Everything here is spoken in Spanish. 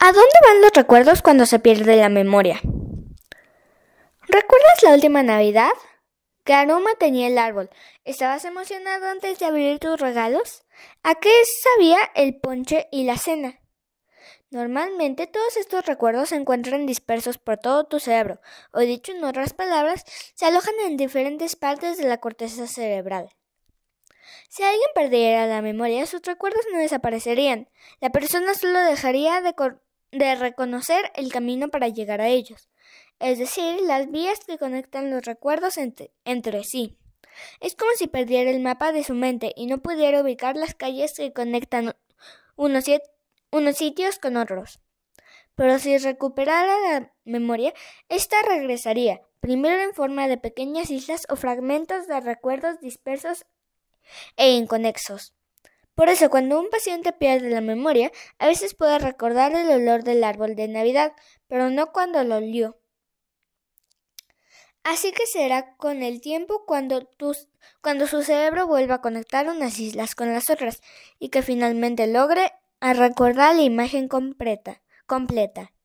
¿A dónde van los recuerdos cuando se pierde la memoria? ¿Recuerdas la última Navidad? aroma tenía el árbol. ¿Estabas emocionado antes de abrir tus regalos? ¿A qué sabía el ponche y la cena? Normalmente todos estos recuerdos se encuentran dispersos por todo tu cerebro, o dicho en otras palabras, se alojan en diferentes partes de la corteza cerebral. Si alguien perdiera la memoria, sus recuerdos no desaparecerían. La persona solo dejaría de, de reconocer el camino para llegar a ellos, es decir, las vías que conectan los recuerdos entre, sí. Es como si perdiera el mapa de su mente y no pudiera ubicar las calles que conectan unos, unos sitios con otros. Pero si recuperara la memoria, ésta regresaría, primero en forma de pequeñas islas o fragmentos de recuerdos dispersos e inconexos. Por eso, cuando un paciente pierde la memoria, a veces puede recordar el olor del árbol de Navidad, pero no cuando lo olió. Así que será con el tiempo cuando, cuando su cerebro vuelva a conectar unas islas con las otras y que finalmente logre a recordar la imagen completa. completa.